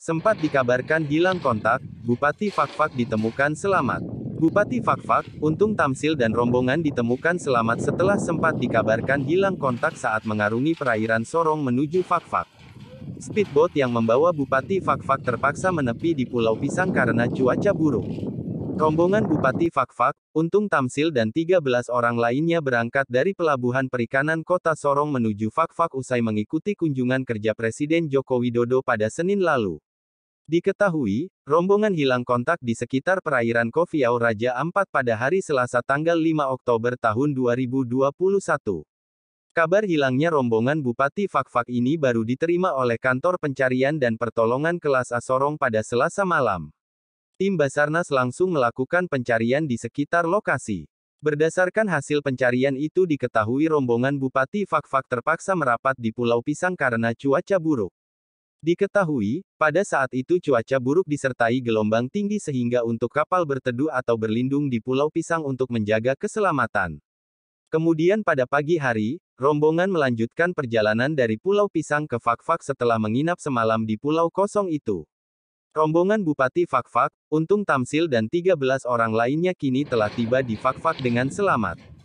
Sempat dikabarkan hilang kontak, Bupati Fakfak ditemukan selamat. Bupati Fakfak, Untung Tamsil dan rombongan ditemukan selamat setelah sempat dikabarkan hilang kontak saat mengarungi perairan Sorong menuju Fakfak. Speedboat yang membawa Bupati Fakfak terpaksa menepi di Pulau Pisang karena cuaca buruk. Rombongan Bupati Fakfak, Untung Tamsil dan 13 orang lainnya berangkat dari pelabuhan perikanan Kota Sorong menuju Fakfak usai mengikuti kunjungan kerja Presiden Joko Widodo pada Senin lalu. Diketahui, rombongan hilang kontak di sekitar perairan Kofiau Raja Ampat pada hari Selasa tanggal 5 Oktober tahun 2021. Kabar hilangnya rombongan Bupati Fakfak ini baru diterima oleh Kantor Pencarian dan Pertolongan Kelas Asorong pada Selasa malam. Tim Basarnas langsung melakukan pencarian di sekitar lokasi. Berdasarkan hasil pencarian itu diketahui rombongan Bupati Fakfak terpaksa merapat di Pulau Pisang karena cuaca buruk. Diketahui, pada saat itu cuaca buruk disertai gelombang tinggi sehingga untuk kapal berteduh atau berlindung di Pulau Pisang untuk menjaga keselamatan. Kemudian pada pagi hari, rombongan melanjutkan perjalanan dari Pulau Pisang ke Fakfak setelah menginap semalam di pulau kosong itu. Rombongan Bupati Fakfak, Untung Tamsil dan 13 orang lainnya kini telah tiba di Fakfak dengan selamat.